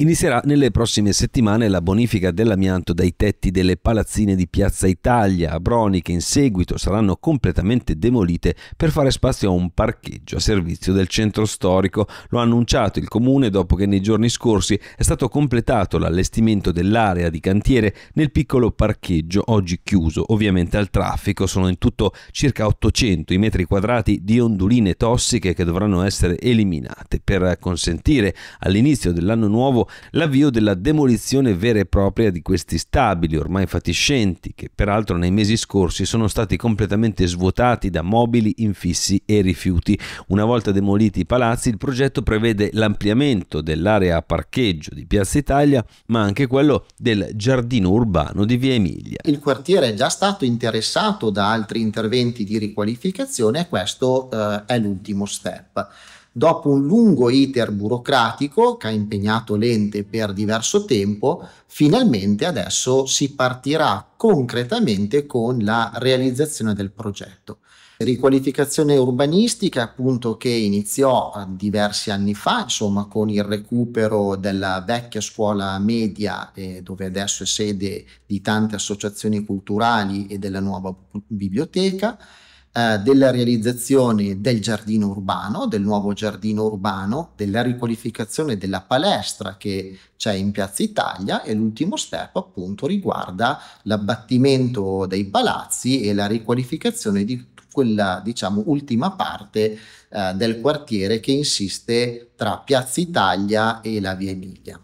Inizierà nelle prossime settimane la bonifica dell'amianto dai tetti delle palazzine di Piazza Italia a Broni che in seguito saranno completamente demolite per fare spazio a un parcheggio a servizio del centro storico. Lo ha annunciato il comune dopo che nei giorni scorsi è stato completato l'allestimento dell'area di cantiere nel piccolo parcheggio oggi chiuso ovviamente al traffico. Sono in tutto circa 800 i metri quadrati di onduline tossiche che dovranno essere eliminate per consentire all'inizio dell'anno nuovo l'avvio della demolizione vera e propria di questi stabili ormai fatiscenti, che peraltro nei mesi scorsi sono stati completamente svuotati da mobili, infissi e rifiuti. Una volta demoliti i palazzi, il progetto prevede l'ampliamento dell'area parcheggio di Piazza Italia, ma anche quello del giardino urbano di Via Emilia. Il quartiere è già stato interessato da altri interventi di riqualificazione e questo eh, è l'ultimo step dopo un lungo iter burocratico che ha impegnato l'ente per diverso tempo, finalmente adesso si partirà concretamente con la realizzazione del progetto. Riqualificazione urbanistica appunto che iniziò eh, diversi anni fa, insomma con il recupero della vecchia scuola media eh, dove adesso è sede di tante associazioni culturali e della nuova biblioteca eh, della realizzazione del giardino urbano, del nuovo giardino urbano, della riqualificazione della palestra che c'è in Piazza Italia e l'ultimo step appunto riguarda l'abbattimento dei palazzi e la riqualificazione di quella diciamo ultima parte eh, del quartiere che insiste tra Piazza Italia e la Via Emilia.